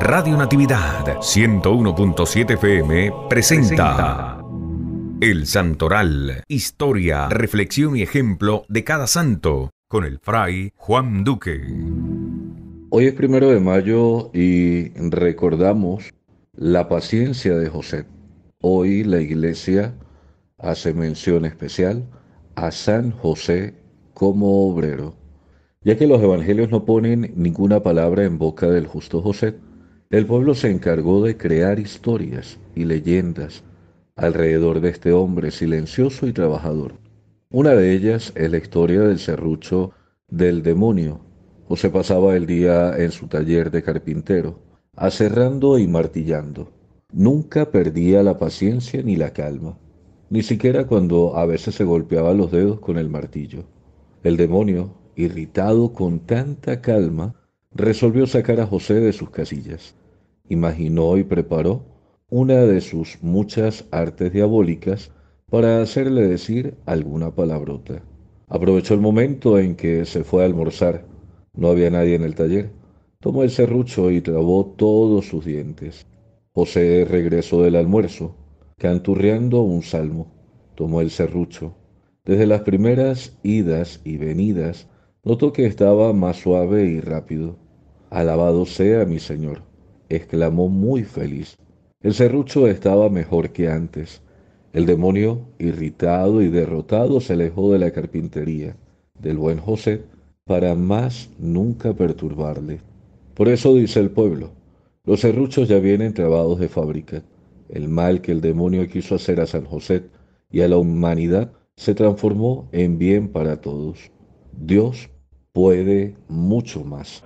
Radio Natividad 101.7 FM presenta El Santoral, historia, reflexión y ejemplo de cada santo, con el fray Juan Duque. Hoy es primero de mayo y recordamos la paciencia de José. Hoy la iglesia hace mención especial a San José como obrero, ya que los evangelios no ponen ninguna palabra en boca del justo José, el pueblo se encargó de crear historias y leyendas alrededor de este hombre silencioso y trabajador. Una de ellas es la historia del serrucho del demonio, o se pasaba el día en su taller de carpintero, aserrando y martillando. Nunca perdía la paciencia ni la calma, ni siquiera cuando a veces se golpeaba los dedos con el martillo. El demonio, irritado con tanta calma, resolvió sacar a José de sus casillas. Imaginó y preparó una de sus muchas artes diabólicas para hacerle decir alguna palabrota. Aprovechó el momento en que se fue a almorzar. No había nadie en el taller. Tomó el serrucho y trabó todos sus dientes. José regresó del almuerzo, canturreando un salmo. Tomó el serrucho. Desde las primeras idas y venidas Notó que estaba más suave y rápido. Alabado sea mi Señor, exclamó muy feliz. El serrucho estaba mejor que antes. El demonio, irritado y derrotado, se alejó de la carpintería del buen José para más nunca perturbarle. Por eso dice el pueblo, los serruchos ya vienen trabados de fábrica. El mal que el demonio quiso hacer a San José y a la humanidad se transformó en bien para todos. Dios puede mucho más.